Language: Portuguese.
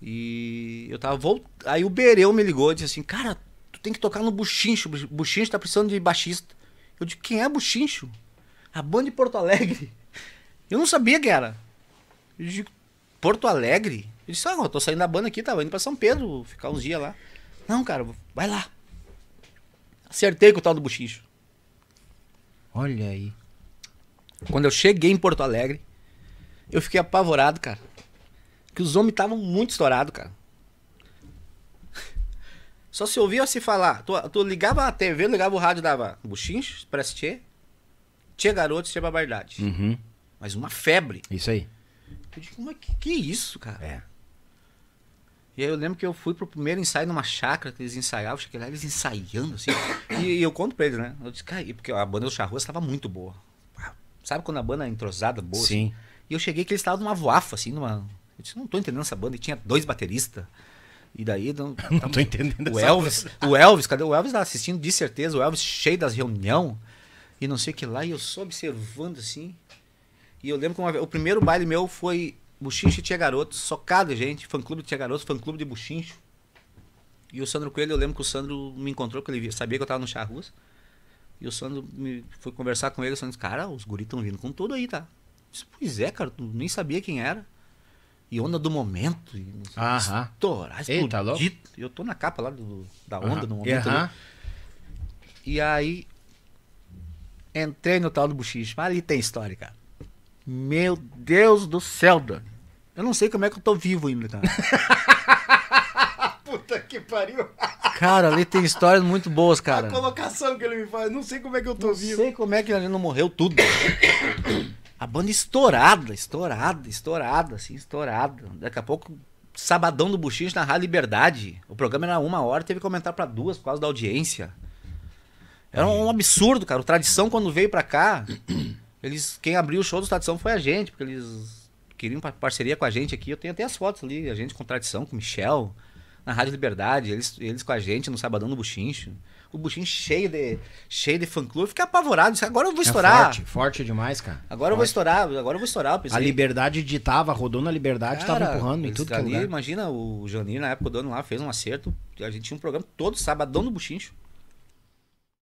E eu tava voltando. Aí o Bereu me ligou e disse assim: Cara, tu tem que tocar no Buchincho. Buchincho tá precisando de baixista. Eu disse: Quem é Buchincho? A banda de Porto Alegre. Eu não sabia que era. Eu disse: Porto Alegre? Ele disse: Ah, eu tô saindo da banda aqui, tava indo pra São Pedro, ficar uns dias lá. Não, cara, vai lá. Acertei com o tal do Buchincho. Olha aí. Quando eu cheguei em Porto Alegre, eu fiquei apavorado, cara. Que os homens estavam muito estourados, cara. Só se ouvia se falar. Tu, tu ligava a TV, ligava o rádio, dava buchincho, express tchê, tchê garoto, tchê babardade. Uhum. Mas uma febre. Isso aí. Eu digo, mas que, que isso, cara? É. E aí eu lembro que eu fui pro primeiro ensaio numa chácara que eles ensaiavam, cheguei lá eles ensaiando, assim. e, e, eu conto pra eles, né? Eu disse, cara, porque a banda do Charrua estava muito boa. Sabe quando a banda é entrosada, boa? Assim? Sim. Assim? E eu cheguei que eles estavam numa voafa, assim, numa. Eu disse, não tô entendendo essa banda. E tinha dois bateristas. E daí. Então, não, tá, não tô entendendo o Elvis, O Elvis, cadê? O Elvis tá assistindo, de certeza. O Elvis cheio das reuniões. E não sei o que lá. E eu só observando assim. E eu lembro que uma, o primeiro baile meu foi Buchincho e Tia Garoto, socado, gente. Fã-clube de Tia Garoto, fã-clube de Buchincho. E o Sandro Coelho, eu lembro que o Sandro me encontrou, porque ele sabia que eu tava no Charrus. E o Sandro me, foi conversar com ele. O Sandro disse, cara, os guris estão vindo com tudo aí, tá? Eu disse, pois é, cara, tu nem sabia quem era. E onda do momento. E não sei, Aham. Estourar, Eita, louco. Eu tô na capa lá do- da onda Aham. no momento. E aí, entrei no tal do buchicho. Mas ali tem história, cara. Meu Deus do céu, Dani. Eu não sei como é que eu tô vivo ainda, cara. Puta que pariu. cara, ali tem histórias muito boas, cara. A colocação que ele me faz, não sei como é que eu tô Não vivo. sei como é que ele não morreu tudo. A banda estourada, estourada, estourada, assim, estourada. Daqui a pouco, sabadão do Buchinho na Rádio Liberdade. O programa era uma hora, teve que aumentar para duas por causa da audiência. Era um absurdo, cara. O Tradição, quando veio pra cá, eles, quem abriu o show do Tradição foi a gente, porque eles queriam parceria com a gente aqui. Eu tenho até as fotos ali, a gente com Tradição, com Michel na Rádio Liberdade, eles, eles com a gente no Sabadão do Buchincho. O Buchincho cheio de, cheio de fã-clube. Fiquei apavorado. Agora eu vou é estourar. É forte, forte demais, cara. Agora forte. eu vou estourar. Agora eu vou estourar. Eu a Liberdade ditava, rodou na Liberdade, cara, tava empurrando e tudo é ali, que lugar. Imagina, o Janir, na época, do ano lá, fez um acerto. A gente tinha um programa todo sabadão do Buchincho.